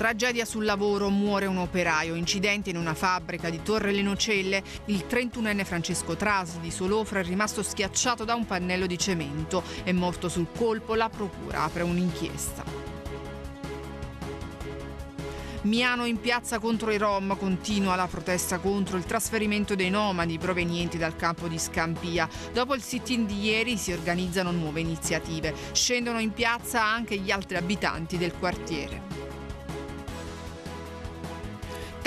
Tragedia sul lavoro, muore un operaio, incidente in una fabbrica di Torre Le Nocelle. il 31enne Francesco Tras di Solofra è rimasto schiacciato da un pannello di cemento, è morto sul colpo, la procura apre un'inchiesta. Miano in piazza contro i Rom continua la protesta contro il trasferimento dei nomadi provenienti dal campo di Scampia. Dopo il sit-in di ieri si organizzano nuove iniziative. Scendono in piazza anche gli altri abitanti del quartiere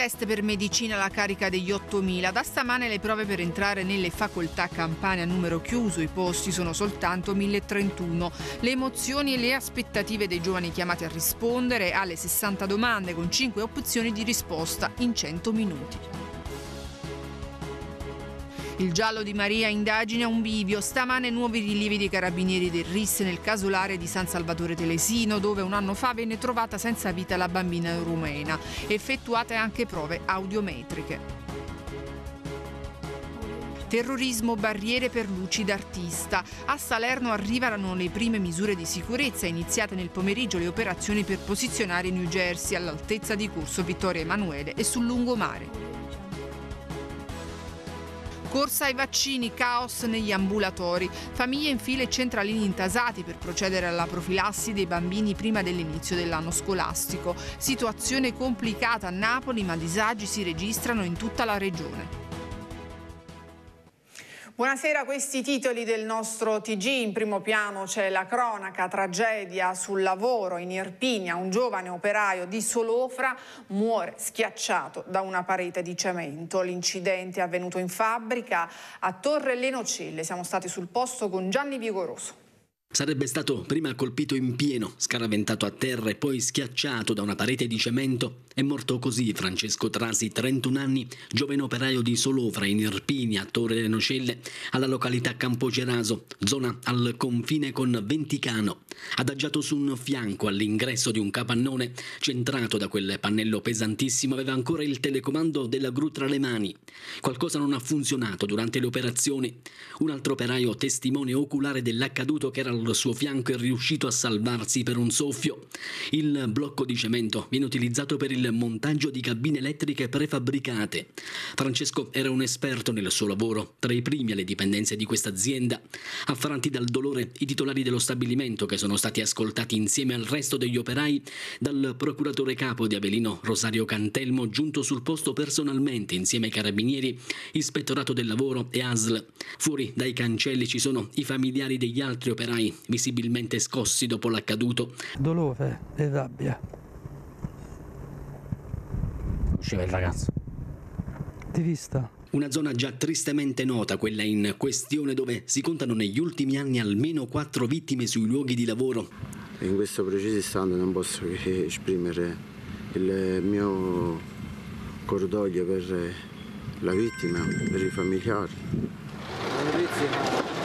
test per medicina alla carica degli 8.000. Da stamane le prove per entrare nelle facoltà campane a numero chiuso, i posti sono soltanto 1.031. Le emozioni e le aspettative dei giovani chiamati a rispondere alle 60 domande con 5 opzioni di risposta in 100 minuti. Il giallo di Maria indagina un bivio. Stamane nuovi rilievi dei carabinieri del RIS nel casolare di San Salvatore Telesino, dove un anno fa venne trovata senza vita la bambina rumena. Effettuate anche prove audiometriche. Terrorismo, barriere per luci d'artista. A Salerno arrivano le prime misure di sicurezza, iniziate nel pomeriggio le operazioni per posizionare New Jersey all'altezza di corso Vittorio Emanuele e sul lungomare. Corsa ai vaccini, caos negli ambulatori, famiglie in file e centralini intasati per procedere alla profilassi dei bambini prima dell'inizio dell'anno scolastico. Situazione complicata a Napoli ma disagi si registrano in tutta la regione. Buonasera, questi titoli del nostro TG. In primo piano c'è la cronaca, tragedia sul lavoro in Irpinia. Un giovane operaio di Solofra muore schiacciato da una parete di cemento. L'incidente è avvenuto in fabbrica a Torre Lenocelle. Siamo stati sul posto con Gianni Vigoroso. Sarebbe stato prima colpito in pieno, scaraventato a terra e poi schiacciato da una parete di cemento. È morto così Francesco Trasi, 31 anni, giovane operaio di Solofra in Irpini, a Torre delle Nocelle, alla località Campoceraso, zona al confine con Venticano. Adagiato su un fianco all'ingresso di un capannone, centrato da quel pannello pesantissimo, aveva ancora il telecomando della gru tra le mani. Qualcosa non ha funzionato durante le operazioni. Un altro operaio, testimone oculare dell'accaduto che era sul suo fianco è riuscito a salvarsi per un soffio. Il blocco di cemento viene utilizzato per il montaggio di cabine elettriche prefabbricate. Francesco era un esperto nel suo lavoro, tra i primi alle dipendenze di questa azienda. Affranti dal dolore i titolari dello stabilimento che sono stati ascoltati insieme al resto degli operai dal procuratore capo di Avelino Rosario Cantelmo giunto sul posto personalmente insieme ai carabinieri, ispettorato del lavoro e ASL. Fuori dai cancelli ci sono i familiari degli altri operai visibilmente scossi dopo l'accaduto. Dolore e rabbia. Usciva il ragazzo. Di vista. Una zona già tristemente nota, quella in questione, dove si contano negli ultimi anni almeno quattro vittime sui luoghi di lavoro. In questo preciso istante non posso che esprimere il mio cordoglio per la vittima, per i familiari. La vittima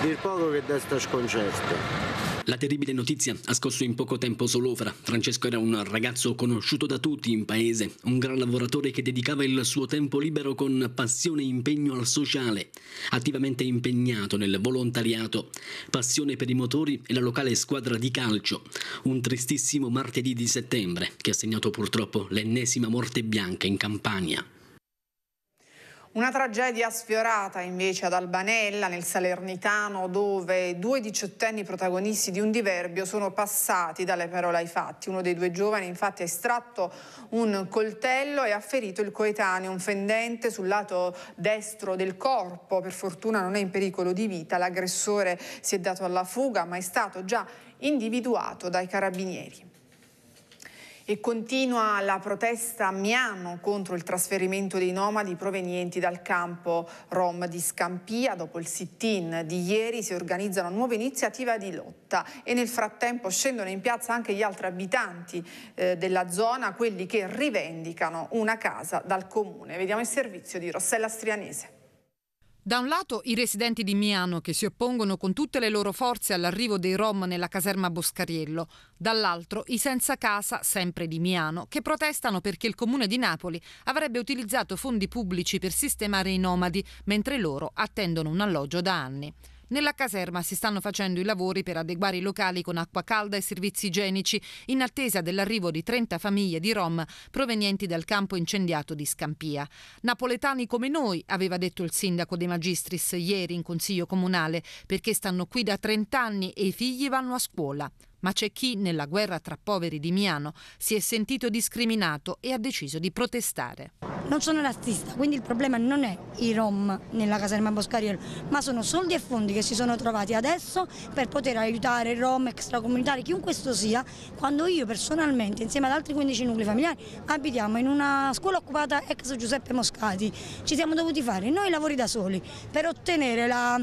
dir poco che desta sconcerto. La terribile notizia ha scosso in poco tempo Solofra. Francesco era un ragazzo conosciuto da tutti in paese, un gran lavoratore che dedicava il suo tempo libero con passione e impegno al sociale, attivamente impegnato nel volontariato, passione per i motori e la locale squadra di calcio. Un tristissimo martedì di settembre che ha segnato purtroppo l'ennesima morte bianca in Campania. Una tragedia sfiorata invece ad Albanella, nel Salernitano, dove due diciottenni protagonisti di un diverbio sono passati dalle parole ai fatti. Uno dei due giovani infatti ha estratto un coltello e ha ferito il coetaneo, un fendente sul lato destro del corpo. Per fortuna non è in pericolo di vita, l'aggressore si è dato alla fuga ma è stato già individuato dai carabinieri. E continua la protesta a Miano contro il trasferimento dei nomadi provenienti dal campo Rom di Scampia. Dopo il sit-in di ieri si organizza una nuova iniziativa di lotta e nel frattempo scendono in piazza anche gli altri abitanti eh, della zona, quelli che rivendicano una casa dal comune. Vediamo il servizio di Rossella Strianese. Da un lato i residenti di Miano che si oppongono con tutte le loro forze all'arrivo dei Rom nella caserma Boscariello, dall'altro i senza casa, sempre di Miano, che protestano perché il comune di Napoli avrebbe utilizzato fondi pubblici per sistemare i nomadi, mentre loro attendono un alloggio da anni. Nella caserma si stanno facendo i lavori per adeguare i locali con acqua calda e servizi igienici, in attesa dell'arrivo di 30 famiglie di Rom provenienti dal campo incendiato di Scampia. Napoletani come noi, aveva detto il sindaco De Magistris ieri in consiglio comunale, perché stanno qui da 30 anni e i figli vanno a scuola ma c'è chi nella guerra tra poveri di Miano si è sentito discriminato e ha deciso di protestare. Non sono razzista, quindi il problema non è i rom nella caserma Boscariello, ma sono soldi e fondi che si sono trovati adesso per poter aiutare i rom extracomunitari, chiunque questo sia, quando io personalmente insieme ad altri 15 nuclei familiari abitiamo in una scuola occupata ex Giuseppe Moscati, ci siamo dovuti fare noi lavori da soli per ottenere la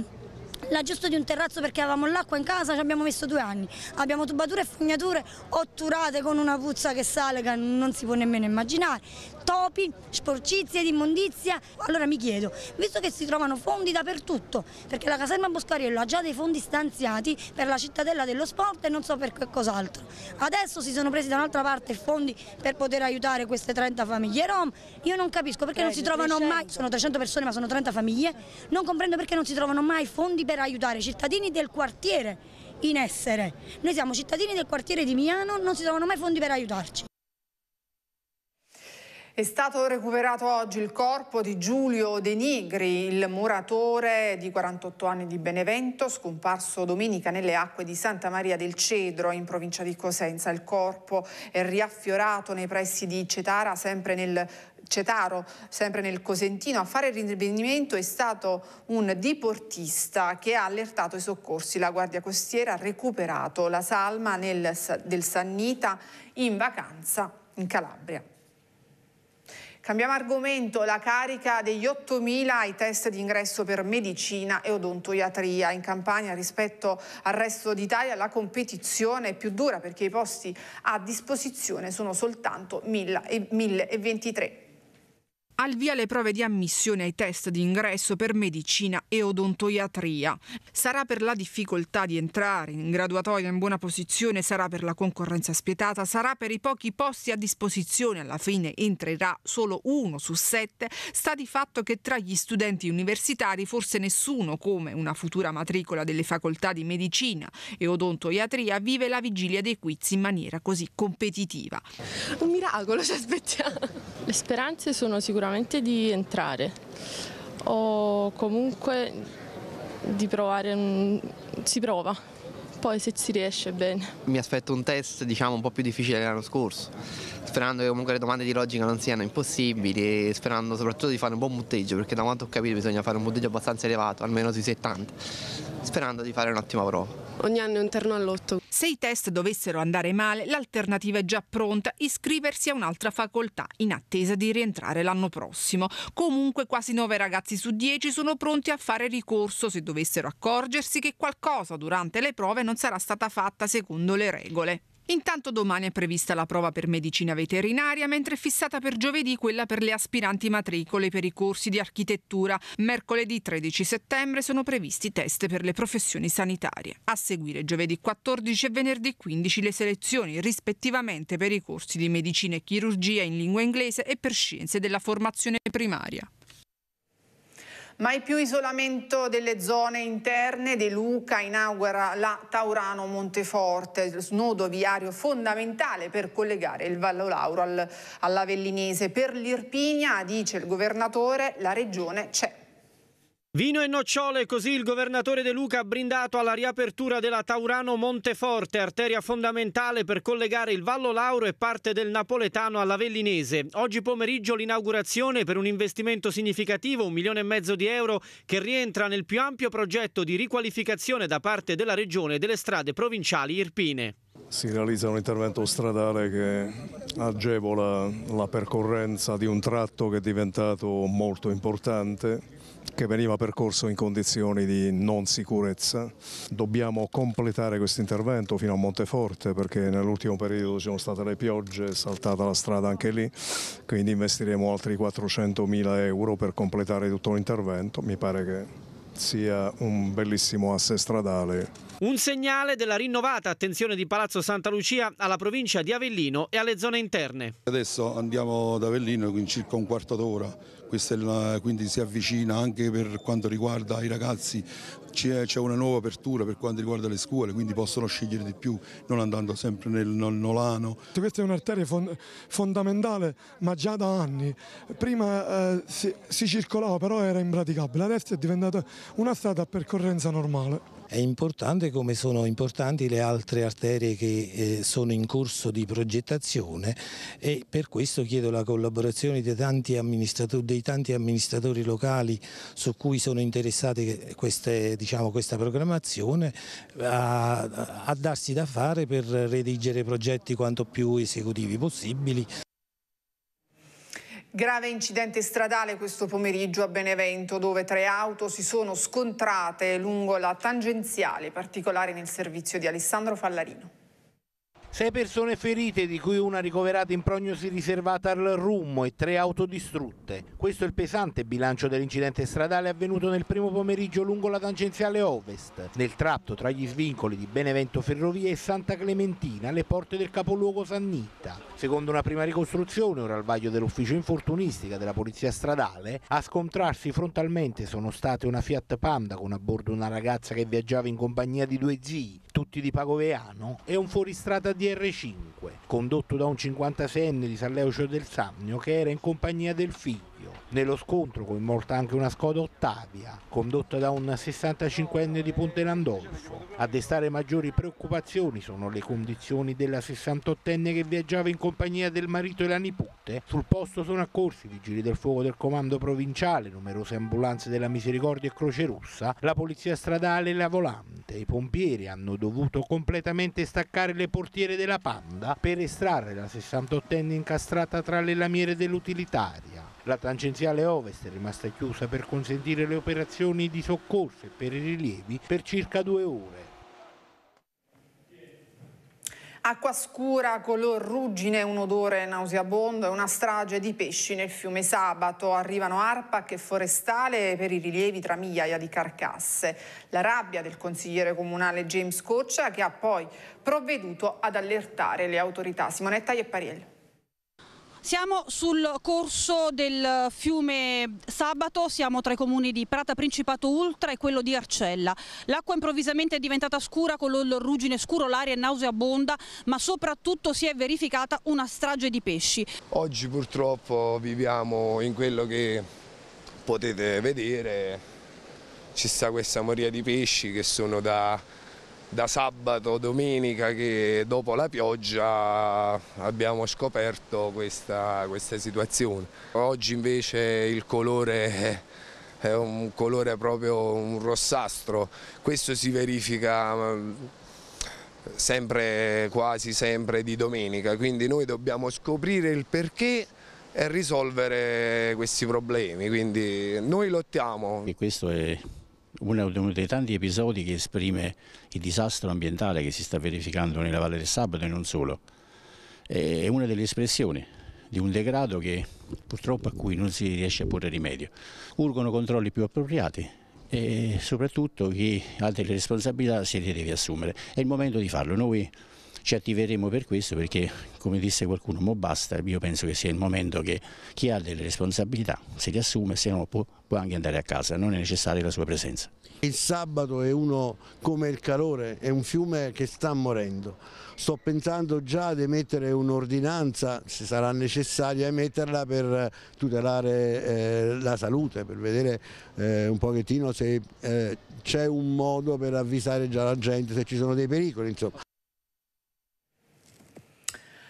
L'aggiusto di un terrazzo perché avevamo l'acqua in casa, ci abbiamo messo due anni. Abbiamo tubature e fognature otturate con una puzza che sale che non si può nemmeno immaginare. Topi, sporcizie, immondizia. Allora mi chiedo, visto che si trovano fondi dappertutto, perché la caserma Boscariello ha già dei fondi stanziati per la cittadella dello sport e non so per che cos'altro. Adesso si sono presi da un'altra parte fondi per poter aiutare queste 30 famiglie rom. Io non capisco perché non si trovano mai, sono 300 persone ma sono 30 famiglie, non comprendo perché non si trovano mai fondi per aiutare i cittadini del quartiere in essere. Noi siamo cittadini del quartiere di Milano, non si trovano mai fondi per aiutarci. È stato recuperato oggi il corpo di Giulio De Nigri, il muratore di 48 anni di Benevento, scomparso domenica nelle acque di Santa Maria del Cedro in provincia di Cosenza. Il corpo è riaffiorato nei pressi di Cetara, sempre nel Cetaro, sempre nel Cosentino, a fare il rinvenimento è stato un diportista che ha allertato i soccorsi. La Guardia Costiera ha recuperato la salma nel, del Sannita in vacanza in Calabria. Cambiamo argomento, la carica degli 8.000 ai test di ingresso per medicina e odontoiatria. In Campania rispetto al resto d'Italia la competizione è più dura perché i posti a disposizione sono soltanto 1.023 al via le prove di ammissione ai test di ingresso per medicina e odontoiatria. Sarà per la difficoltà di entrare in graduatoria in buona posizione, sarà per la concorrenza spietata, sarà per i pochi posti a disposizione, alla fine entrerà solo uno su sette, sta di fatto che tra gli studenti universitari forse nessuno, come una futura matricola delle facoltà di medicina e odontoiatria, vive la vigilia dei quiz in maniera così competitiva. Un miracolo ci aspettiamo. Le speranze sono sicuramente sicuramente di entrare o comunque di provare, si prova, poi se si riesce bene. Mi aspetto un test diciamo un po' più difficile dell'anno scorso, sperando che comunque le domande di logica non siano impossibili e sperando soprattutto di fare un buon punteggio perché da quanto ho capito bisogna fare un punteggio abbastanza elevato, almeno sui 70, sperando di fare un'ottima prova. Ogni anno è un terno all'otto. Se i test dovessero andare male, l'alternativa è già pronta, iscriversi a un'altra facoltà in attesa di rientrare l'anno prossimo. Comunque quasi 9 ragazzi su 10 sono pronti a fare ricorso se dovessero accorgersi che qualcosa durante le prove non sarà stata fatta secondo le regole. Intanto domani è prevista la prova per medicina veterinaria, mentre è fissata per giovedì quella per le aspiranti matricole per i corsi di architettura. Mercoledì 13 settembre sono previsti test per le professioni sanitarie. A seguire giovedì 14 e venerdì 15 le selezioni rispettivamente per i corsi di medicina e chirurgia in lingua inglese e per scienze della formazione primaria. Mai più isolamento delle zone interne. De Luca inaugura la Taurano Monteforte, snodo viario fondamentale per collegare il Vallo Lauro all'Avellinese. Per l'Irpinia, dice il governatore, la regione c'è Vino e nocciole, così il governatore De Luca ha brindato alla riapertura della Taurano Monteforte, arteria fondamentale per collegare il Vallo Lauro e parte del Napoletano alla Vellinese. Oggi pomeriggio l'inaugurazione per un investimento significativo, un milione e mezzo di euro, che rientra nel più ampio progetto di riqualificazione da parte della Regione delle strade provinciali irpine. Si realizza un intervento stradale che agevola la percorrenza di un tratto che è diventato molto importante che veniva percorso in condizioni di non sicurezza. Dobbiamo completare questo intervento fino a Monteforte perché nell'ultimo periodo ci sono state le piogge, è saltata la strada anche lì, quindi investiremo altri 400.000 euro per completare tutto l'intervento. Mi pare che sia un bellissimo asse stradale. Un segnale della rinnovata attenzione di Palazzo Santa Lucia alla provincia di Avellino e alle zone interne. Adesso andiamo ad Avellino in circa un quarto d'ora, la, quindi si avvicina anche per quanto riguarda i ragazzi, c'è, una nuova apertura per quanto riguarda le scuole, quindi possono scegliere di più non andando sempre nel nolano. Questa è un'arteria fondamentale ma già da anni, prima eh, si, si circolava però era impraticabile, adesso è diventata una strada a percorrenza normale. È importante come sono importanti le altre arterie che eh, sono in corso di progettazione e per questo chiedo la collaborazione dei tanti, dei tanti amministratori locali su cui sono interessate queste, diciamo, questa programmazione eh, a, a darsi da fare per redigere progetti quanto più esecutivi possibili. Grave incidente stradale questo pomeriggio a Benevento dove tre auto si sono scontrate lungo la tangenziale, particolare nel servizio di Alessandro Fallarino. Sei persone ferite, di cui una ricoverata in prognosi riservata al RUM e tre auto distrutte. Questo è il pesante bilancio dell'incidente stradale avvenuto nel primo pomeriggio lungo la tangenziale ovest, nel tratto tra gli svincoli di Benevento Ferrovie e Santa Clementina alle porte del capoluogo Sannitta. Secondo una prima ricostruzione, ora al vaglio dell'ufficio infortunistica della polizia stradale, a scontrarsi frontalmente sono state una Fiat Panda con a bordo una ragazza che viaggiava in compagnia di due zii, tutti di Pagoveano, e un fuoristrada di r 5 condotto da un 56enne di San Leucio del Sannio che era in compagnia del figlio nello scontro coinvolta anche una Skoda Ottavia, condotta da un 65enne di Ponte Landolfo. A destare maggiori preoccupazioni sono le condizioni della 68enne che viaggiava in compagnia del marito e la nipote. Sul posto sono accorsi i vigili del fuoco del comando provinciale, numerose ambulanze della Misericordia e Croce Rossa, la polizia stradale e la volante. I pompieri hanno dovuto completamente staccare le portiere della Panda per estrarre la 68enne incastrata tra le lamiere dell'utilitaria. La tangenziale ovest è rimasta chiusa per consentire le operazioni di soccorso e per i rilievi per circa due ore. Acqua scura, color ruggine, un odore nauseabondo e una strage di pesci nel fiume Sabato. Arrivano ARPAC e Forestale per i rilievi tra migliaia di carcasse. La rabbia del consigliere comunale James Coccia che ha poi provveduto ad allertare le autorità. Simonetta Iepariello. Siamo sul corso del fiume Sabato, siamo tra i comuni di Prata Principato Ultra e quello di Arcella. L'acqua improvvisamente è diventata scura con il ruggine scuro, l'aria è nauseabonda, ma soprattutto si è verificata una strage di pesci. Oggi purtroppo viviamo in quello che potete vedere, ci sta questa moria di pesci che sono da da sabato, domenica che dopo la pioggia abbiamo scoperto questa, questa situazione. Oggi invece il colore è un colore proprio un rossastro, questo si verifica mm, sempre, quasi sempre di domenica, quindi noi dobbiamo scoprire il perché e risolvere questi problemi, quindi noi lottiamo. E questo è uno dei tanti episodi che esprime il disastro ambientale che si sta verificando nella Valle del Sabato e non solo. È una delle espressioni di un degrado che purtroppo a cui non si riesce a porre rimedio. Urgono controlli più appropriati e soprattutto chi ha delle responsabilità si deve assumere. È il momento di farlo. Noi ci attiveremo per questo perché come disse qualcuno mo basta, io penso che sia il momento che chi ha delle responsabilità se le assume, se no può, può anche andare a casa, non è necessaria la sua presenza. Il sabato è uno come il calore, è un fiume che sta morendo. Sto pensando già di emettere un'ordinanza, se sarà necessaria emetterla per tutelare eh, la salute, per vedere eh, un pochettino se eh, c'è un modo per avvisare già la gente se ci sono dei pericoli. Insomma.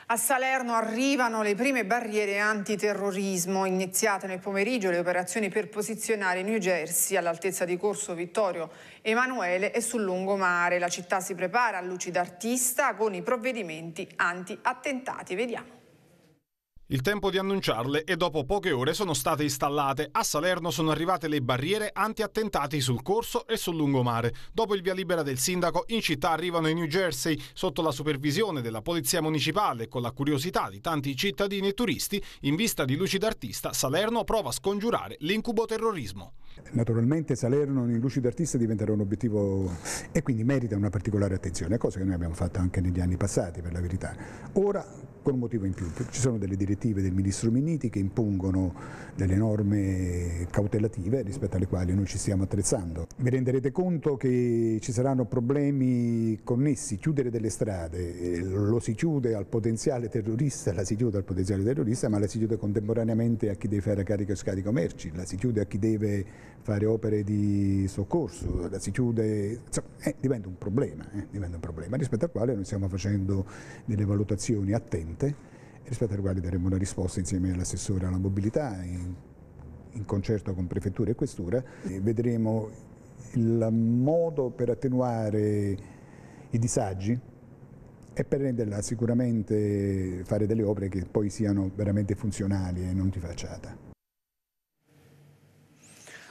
A Salerno arrivano le prime barriere antiterrorismo. Iniziate nel pomeriggio le operazioni per posizionare New Jersey all'altezza di Corso Vittorio Emanuele e sul lungomare. La città si prepara a luci d'artista con i provvedimenti anti-attentati. Vediamo. Il tempo di annunciarle e dopo poche ore sono state installate. A Salerno sono arrivate le barriere anti-attentati sul corso e sul lungomare. Dopo il via libera del sindaco, in città arrivano i New Jersey sotto la supervisione della polizia municipale e con la curiosità di tanti cittadini e turisti, in vista di luci d'artista, Salerno prova a scongiurare l'incubo terrorismo. Naturalmente Salerno in luci d'artista diventerà un obiettivo e quindi merita una particolare attenzione, cosa che noi abbiamo fatto anche negli anni passati per la verità. Ora con un motivo in più, ci sono delle direttive direttive del Ministro Minniti che impongono delle norme cautelative rispetto alle quali noi ci stiamo attrezzando. Vi renderete conto che ci saranno problemi connessi, chiudere delle strade, eh, lo si chiude al potenziale terrorista, la si chiude al potenziale terrorista, ma la si chiude contemporaneamente a chi deve fare carico e scarico merci, la si chiude a chi deve fare opere di soccorso, la si chiude, insomma, eh, diventa, un problema, eh, diventa un problema rispetto al quale noi stiamo facendo delle valutazioni attente rispetto ai quali daremo una risposta insieme all'assessore alla mobilità, in, in concerto con prefettura e questura. E vedremo il modo per attenuare i disagi e per renderla sicuramente fare delle opere che poi siano veramente funzionali e non di facciata.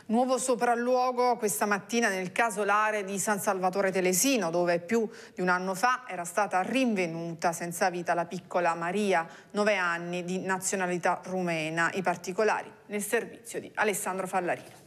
Nuovo sopralluogo questa mattina nel casolare di San Salvatore Telesino, dove più di un anno fa era stata rinvenuta senza vita la piccola Maria, 9 anni, di nazionalità rumena. I particolari nel servizio di Alessandro Fallarino.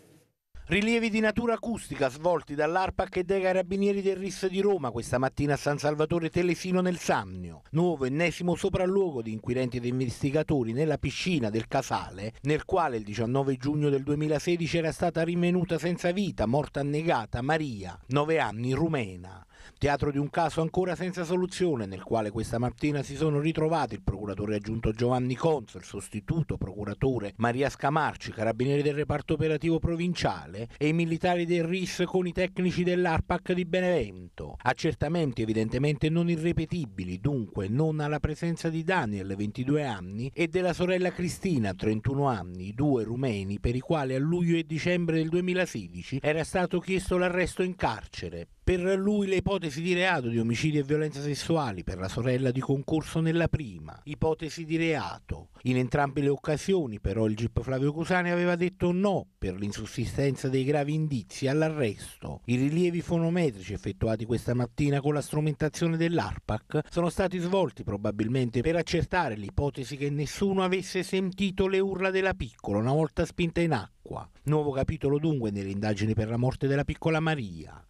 Rilievi di natura acustica svolti dall'ARPAC e dai carabinieri del RIS di Roma questa mattina a San Salvatore Telesino nel Sannio. Nuovo ennesimo sopralluogo di inquirenti ed investigatori nella piscina del Casale, nel quale il 19 giugno del 2016 era stata rinvenuta senza vita, morta annegata, Maria, 9 anni, rumena. Teatro di un caso ancora senza soluzione, nel quale questa mattina si sono ritrovati il procuratore aggiunto Giovanni Conso, il sostituto procuratore Maria Scamarci, carabinieri del reparto operativo provinciale e i militari del RIS con i tecnici dell'ARPAC di Benevento. Accertamenti evidentemente non irrepetibili, dunque non alla presenza di Daniel, 22 anni, e della sorella Cristina, 31 anni, due rumeni, per i quali a luglio e dicembre del 2016 era stato chiesto l'arresto in carcere per lui le ipotesi di reato di omicidio e violenza sessuali per la sorella di concorso nella prima, ipotesi di reato. In entrambe le occasioni però il GIP Flavio Cusani aveva detto no per l'insussistenza dei gravi indizi all'arresto. I rilievi fonometrici effettuati questa mattina con la strumentazione dell'ARPAC sono stati svolti probabilmente per accertare l'ipotesi che nessuno avesse sentito le urla della piccola una volta spinta in acqua. Nuovo capitolo dunque nelle indagini per la morte della piccola Maria.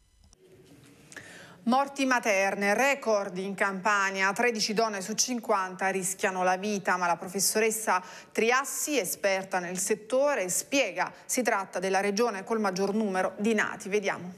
Morti materne, record in Campania, 13 donne su 50 rischiano la vita, ma la professoressa Triassi, esperta nel settore, spiega si tratta della regione col maggior numero di nati. Vediamo.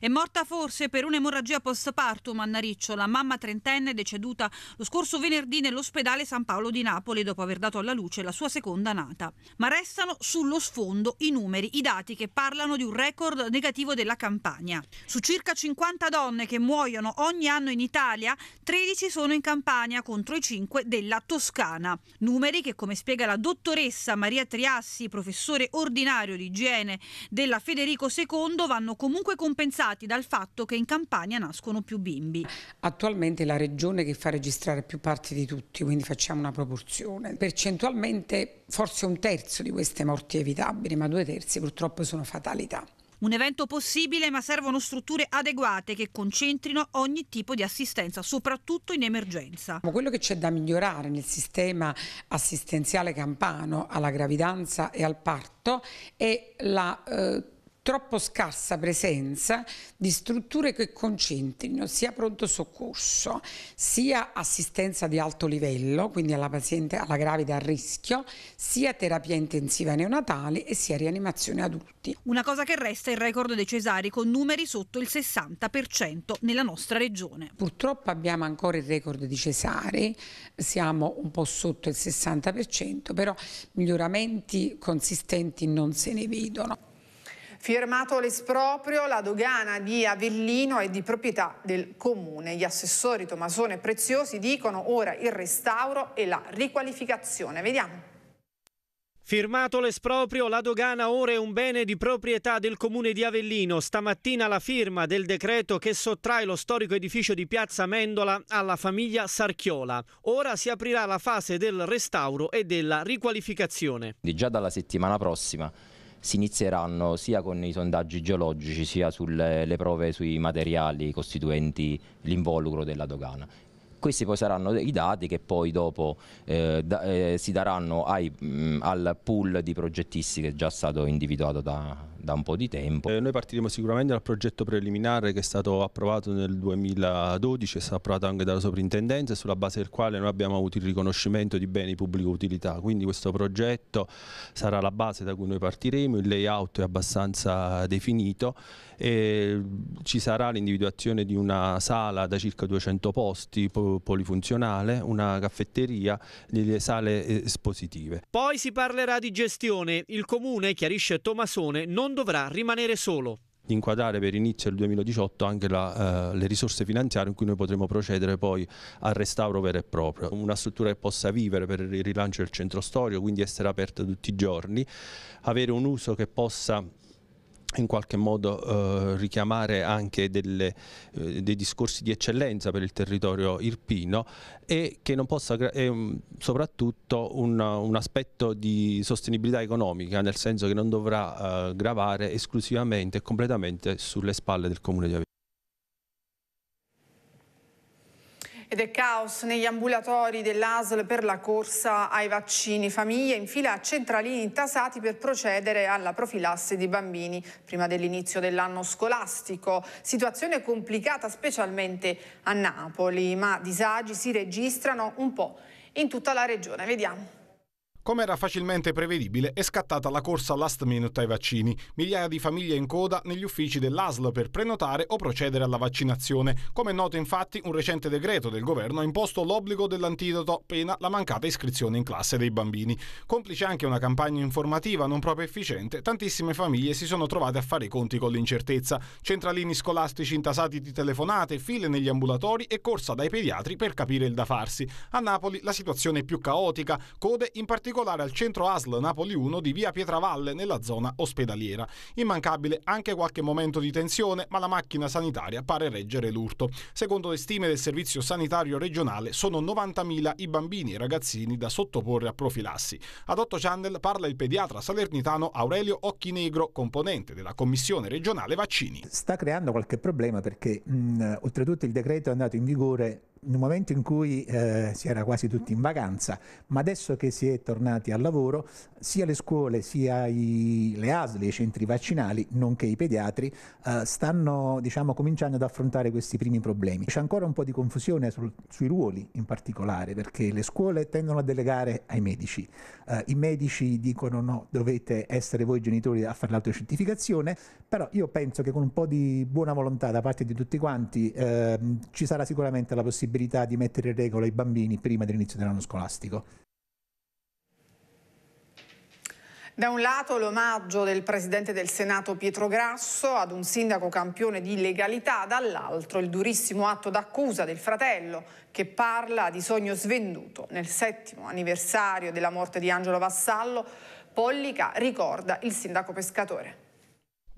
È morta forse per un'emorragia postpartum a Nariccio, la mamma trentenne deceduta lo scorso venerdì nell'ospedale San Paolo di Napoli dopo aver dato alla luce la sua seconda nata. Ma restano sullo sfondo i numeri, i dati che parlano di un record negativo della campagna. Su circa 50 donne che muoiono ogni anno in Italia, 13 sono in campagna contro i 5 della Toscana. Numeri che, come spiega la dottoressa Maria Triassi, professore ordinario di igiene della Federico II, vanno comunque compensati spaventati dal fatto che in Campania nascono più bimbi. Attualmente è la regione che fa registrare più parti di tutti, quindi facciamo una proporzione. Percentualmente forse un terzo di queste morti evitabili, ma due terzi purtroppo sono fatalità. Un evento possibile, ma servono strutture adeguate che concentrino ogni tipo di assistenza, soprattutto in emergenza. Quello che c'è da migliorare nel sistema assistenziale campano alla gravidanza e al parto è la eh, troppo scarsa presenza di strutture che concentrino sia pronto soccorso sia assistenza di alto livello, quindi alla paziente alla gravida a rischio, sia terapia intensiva neonatale e sia rianimazione adulti. Una cosa che resta è il record dei cesari con numeri sotto il 60% nella nostra regione. Purtroppo abbiamo ancora il record di cesari, siamo un po' sotto il 60%, però miglioramenti consistenti non se ne vedono. Firmato l'esproprio, la dogana di Avellino è di proprietà del comune. Gli assessori Tomasone e Preziosi dicono ora il restauro e la riqualificazione. Vediamo. Firmato l'esproprio, la dogana ora è un bene di proprietà del comune di Avellino. Stamattina la firma del decreto che sottrae lo storico edificio di Piazza Mendola alla famiglia Sarchiola. Ora si aprirà la fase del restauro e della riqualificazione. Già dalla settimana prossima si inizieranno sia con i sondaggi geologici sia sulle prove sui materiali costituenti l'involucro della dogana questi poi saranno i dati che poi dopo eh, da, eh, si daranno ai, mh, mm, al pool di progettisti che è già stato individuato da, da un po' di tempo. Eh, noi partiremo sicuramente dal progetto preliminare che è stato approvato nel 2012, è stato approvato anche dalla soprintendenza e sulla base del quale noi abbiamo avuto il riconoscimento di beni pubblico utilità, quindi questo progetto sarà la base da cui noi partiremo, il layout è abbastanza definito e ci sarà l'individuazione di una sala da circa 200 posti polifunzionale, una caffetteria, delle sale eh, espositive. Poi si parlerà di gestione, il comune chiarisce Tomasone non non dovrà rimanere solo di inquadrare per inizio del 2018 anche la, eh, le risorse finanziarie in cui noi potremo procedere poi al restauro vero e proprio. Una struttura che possa vivere per il rilancio del centro storico, quindi essere aperta tutti i giorni, avere un uso che possa in qualche modo eh, richiamare anche delle, eh, dei discorsi di eccellenza per il territorio irpino e che non possa, eh, soprattutto un, un, aspetto di sostenibilità economica, nel senso che non dovrà eh, gravare esclusivamente e completamente sulle spalle del comune di Avellino. Ed è caos negli ambulatori dell'ASL per la corsa ai vaccini. Famiglie in fila a centralini intasati per procedere alla profilassi di bambini prima dell'inizio dell'anno scolastico. Situazione complicata specialmente a Napoli, ma disagi si registrano un po' in tutta la regione. Vediamo. Come era facilmente prevedibile, è scattata la corsa last minute ai vaccini. Migliaia di famiglie in coda negli uffici dell'ASL per prenotare o procedere alla vaccinazione. Come è noto, infatti, un recente decreto del governo ha imposto l'obbligo dell'antidoto, pena la mancata iscrizione in classe dei bambini. Complice anche una campagna informativa non proprio efficiente, tantissime famiglie si sono trovate a fare i conti con l'incertezza. Centralini scolastici intasati di telefonate, file negli ambulatori e corsa dai pediatri per capire il da farsi. A Napoli la situazione è più caotica, code in particolare particolare al centro ASL Napoli 1 di via Pietravalle nella zona ospedaliera. Immancabile anche qualche momento di tensione, ma la macchina sanitaria pare reggere l'urto. Secondo le stime del Servizio Sanitario Regionale sono 90.000 i bambini e ragazzini da sottoporre a profilassi. Ad 8 Channel parla il pediatra salernitano Aurelio Occhinegro, componente della Commissione regionale vaccini. Sta creando qualche problema perché mh, oltretutto il decreto è andato in vigore in un momento in cui eh, si era quasi tutti in vacanza, ma adesso che si è tornati al lavoro, sia le scuole sia i, le ASL, i centri vaccinali, nonché i pediatri, eh, stanno diciamo, cominciando ad affrontare questi primi problemi. C'è ancora un po' di confusione sul, sui ruoli in particolare, perché le scuole tendono a delegare ai medici. Eh, I medici dicono no, dovete essere voi genitori a fare l'autocertificazione, però io penso che con un po' di buona volontà da parte di tutti quanti ehm, ci sarà sicuramente la possibilità possibilità di mettere in regola i bambini prima dell'inizio dell'anno scolastico. Da un lato l'omaggio del presidente del Senato Pietro Grasso ad un sindaco campione di legalità, dall'altro il durissimo atto d'accusa del fratello che parla di sogno svenduto. Nel settimo anniversario della morte di Angelo Vassallo, Pollica ricorda il sindaco pescatore.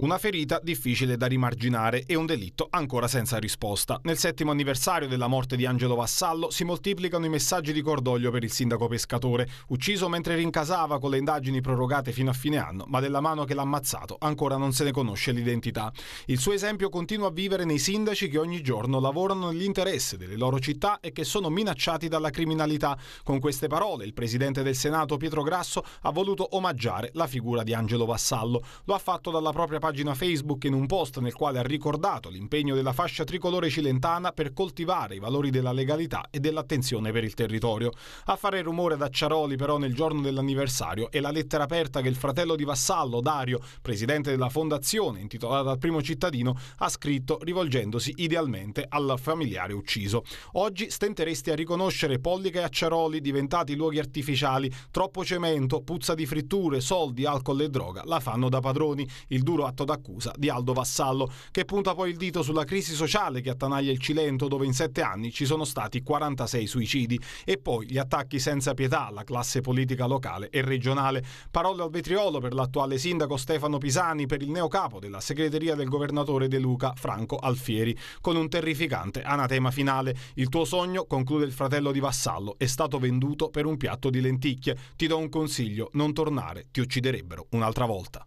Una ferita difficile da rimarginare e un delitto ancora senza risposta. Nel settimo anniversario della morte di Angelo Vassallo si moltiplicano i messaggi di cordoglio per il sindaco pescatore, ucciso mentre rincasava con le indagini prorogate fino a fine anno, ma della mano che l'ha ammazzato ancora non se ne conosce l'identità. Il suo esempio continua a vivere nei sindaci che ogni giorno lavorano nell'interesse delle loro città e che sono minacciati dalla criminalità. Con queste parole il presidente del Senato Pietro Grasso ha voluto omaggiare la figura di Angelo Vassallo. Lo ha fatto dalla propria pagina pagina Facebook in un post nel quale ha ricordato l'impegno della fascia tricolore cilentana per coltivare i valori della legalità e dell'attenzione per il territorio. A fare rumore ad Acciaroli però nel giorno dell'anniversario è la lettera aperta che il fratello di Vassallo, Dario, presidente della fondazione intitolata al primo cittadino, ha scritto rivolgendosi idealmente al familiare ucciso. Oggi stenteresti a riconoscere Pollica e Acciaroli diventati luoghi artificiali, troppo cemento, puzza di fritture, soldi, alcol e droga la fanno da padroni. Il duro atto fatto d'accusa di Aldo Vassallo, che punta poi il dito sulla crisi sociale che attanaglia il Cilento, dove in sette anni ci sono stati 46 suicidi, e poi gli attacchi senza pietà alla classe politica locale e regionale. Parole al vetriolo per l'attuale sindaco Stefano Pisani, per il neocapo della segreteria del governatore De Luca, Franco Alfieri, con un terrificante anatema finale. Il tuo sogno, conclude il fratello di Vassallo, è stato venduto per un piatto di lenticchie. Ti do un consiglio, non tornare, ti ucciderebbero un'altra volta.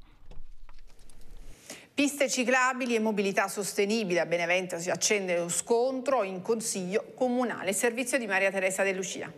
Piste ciclabili e mobilità sostenibile. A Benevento si accende lo scontro in consiglio comunale. Servizio di Maria Teresa De Lucia.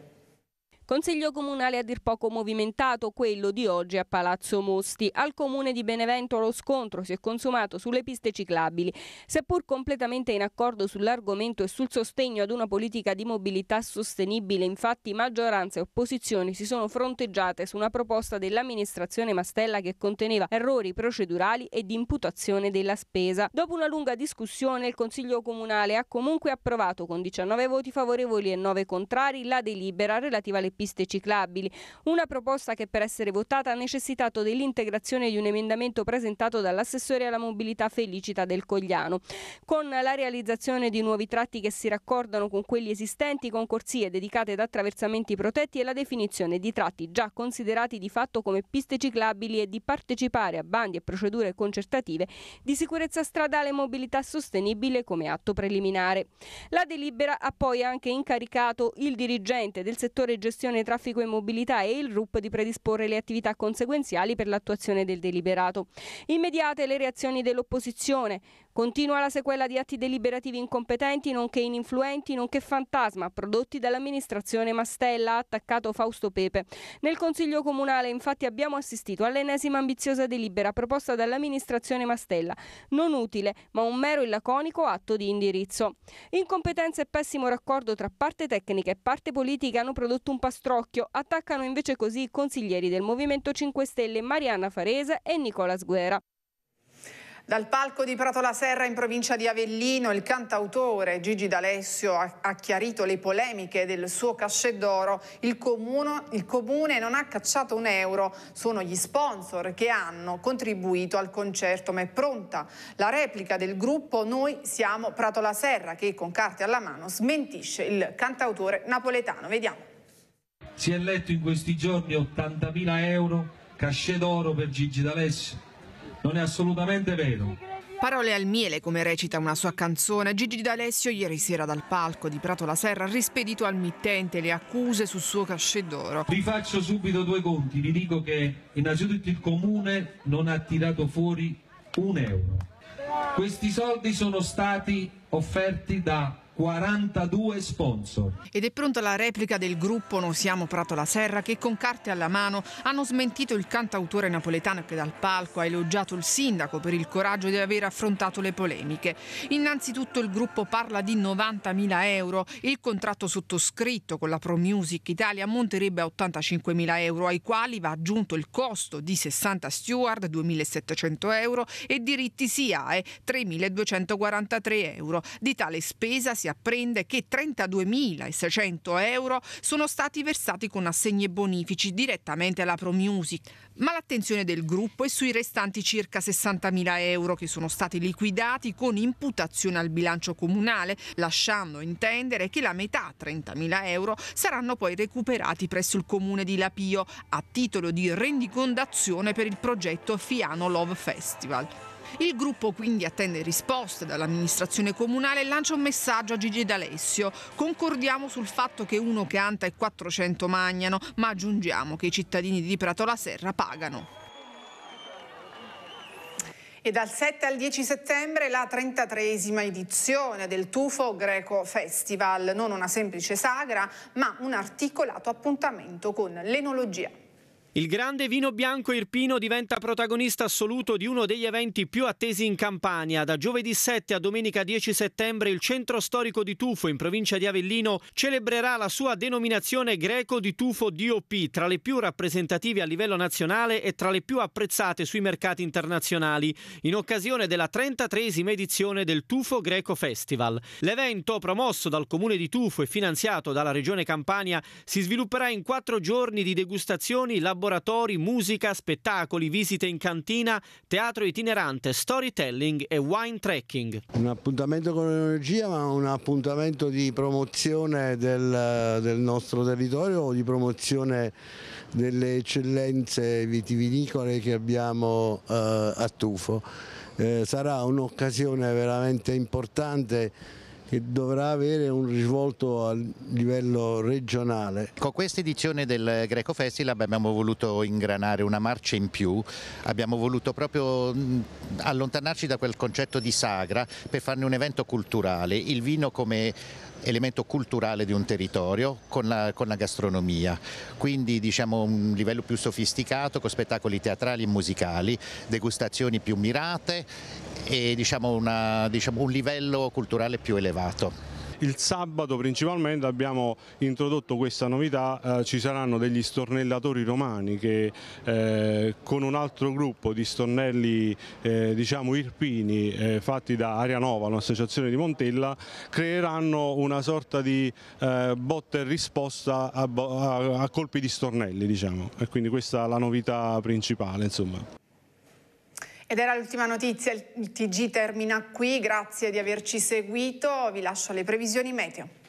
Consiglio comunale a dir poco movimentato, quello di oggi a Palazzo Mosti. Al comune di Benevento lo scontro si è consumato sulle piste ciclabili. Seppur completamente in accordo sull'argomento e sul sostegno ad una politica di mobilità sostenibile, infatti maggioranza e opposizione si sono fronteggiate su una proposta dell'amministrazione Mastella che conteneva errori procedurali e di imputazione della spesa. Dopo una lunga discussione il Consiglio comunale ha comunque approvato con 19 voti favorevoli e 9 contrari la delibera relativa alle piste ciclabili. Una proposta che per essere votata ha necessitato dell'integrazione di un emendamento presentato dall'assessore alla mobilità Felicita del Cogliano. Con la realizzazione di nuovi tratti che si raccordano con quelli esistenti, con corsie dedicate ad attraversamenti protetti e la definizione di tratti già considerati di fatto come piste ciclabili e di partecipare a bandi e procedure concertative di sicurezza stradale e mobilità sostenibile come atto preliminare. La delibera ha poi anche incaricato il dirigente del settore gestione gestione traffico e mobilità e il RUP di predisporre le attività conseguenziali per l'attuazione del deliberato. Immediate le reazioni dell'opposizione. Continua la sequela di atti deliberativi incompetenti nonché ininfluenti nonché fantasma prodotti dall'amministrazione Mastella, ha attaccato Fausto Pepe. Nel Consiglio Comunale infatti abbiamo assistito all'ennesima ambiziosa delibera proposta dall'amministrazione Mastella, non utile ma un mero e laconico atto di indirizzo. Incompetenza e pessimo raccordo tra parte tecnica e parte politica hanno prodotto un pastrocchio, attaccano invece così i consiglieri del Movimento 5 Stelle Marianna Farese e Nicola Sguera. Dal palco di Prato la Serra in provincia di Avellino il cantautore Gigi D'Alessio ha, chiarito le polemiche del suo cachet d'oro. Il, il comune non ha cacciato un euro, sono gli sponsor che hanno contribuito al concerto, ma è pronta la replica del gruppo Noi siamo Prato la Serra che con carte alla mano smentisce il cantautore napoletano. Vediamo. Si è letto in questi giorni 80.000 euro cachet d'oro per Gigi D'Alessio non è assolutamente vero. Parole al miele, come recita una sua canzone, Gigi D'Alessio ieri sera dal palco di Prato la Serra ha rispedito al mittente le accuse sul suo cachet d'oro. Vi faccio subito due conti, vi dico che innanzitutto il comune non ha tirato fuori un euro. Questi soldi sono stati offerti da 42 sponsor. Ed è pronta la replica del gruppo No Siamo Prato la Serra che con carte alla mano hanno smentito il cantautore napoletano che dal palco ha elogiato il sindaco per il coraggio di aver affrontato le polemiche. Innanzitutto il gruppo parla di 90.000 euro, il contratto sottoscritto con la Pro Music Italia ammonterebbe a 85.000 euro ai quali va aggiunto il costo di 60 steward, 2.700 euro e diritti SIAE, eh, 3.243 euro. Di tale spesa si si apprende che 32.600 euro sono stati versati con assegni e bonifici direttamente alla Pro Music, ma l'attenzione del gruppo è sui restanti circa 60.000 euro che sono stati liquidati con imputazione al bilancio comunale, lasciando intendere che la metà, 30.000 euro, saranno poi recuperati presso il comune di Lapio a titolo di rendicondazione per il progetto Fiano Love Festival. Il gruppo quindi attende risposte dall'amministrazione comunale e lancia un messaggio a Gigi D'Alessio. Concordiamo sul fatto che uno che anta e 400 magnano, ma aggiungiamo che i cittadini di Prato la Serra pagano. E dal 7 al 10 settembre la 33esima edizione del Tufo Greco Festival, non una semplice sagra, ma un articolato appuntamento con l'enologia. Il grande vino bianco irpino diventa protagonista assoluto di uno degli eventi più attesi in Campania. Da giovedì 7 a domenica 10 settembre il centro storico di Tufo in provincia di Avellino celebrerà la sua denominazione greco di Tufo DOP, tra le più rappresentative a livello nazionale e tra le più apprezzate sui mercati internazionali, in occasione della 33esima edizione del Tufo Greco Festival. L'evento, promosso dal comune di Tufo e finanziato dalla regione Campania, si svilupperà in quattro giorni di degustazioni laboratori laboratori, musica, spettacoli, visite in cantina, teatro itinerante, storytelling e wine trekking. Un appuntamento con l'energia ma un appuntamento di promozione del, del nostro territorio, di promozione delle eccellenze vitivinicole che abbiamo eh, a Tufo. Eh, sarà un'occasione veramente importante che dovrà avere un risvolto a livello regionale. Con questa edizione del Greco Festival abbiamo voluto ingranare una marcia in più, abbiamo voluto proprio allontanarci da quel concetto di sagra per farne un evento culturale, il vino come elemento culturale di un territorio con la, con la, gastronomia, quindi diciamo un livello più sofisticato con spettacoli teatrali e musicali, degustazioni più mirate e diciamo, una, diciamo, un livello culturale più elevato. Il sabato principalmente abbiamo introdotto questa novità, eh, ci saranno degli stornellatori romani che eh, con un altro gruppo di stornelli eh, diciamo irpini eh, fatti da Aria Nova, un'associazione di Montella, creeranno una sorta di eh, botta e risposta a, a, a colpi di stornelli diciamo. e quindi questa è la novità principale. Insomma. Ed era l'ultima notizia, il TG termina qui, grazie di averci seguito, vi lascio le previsioni meteo.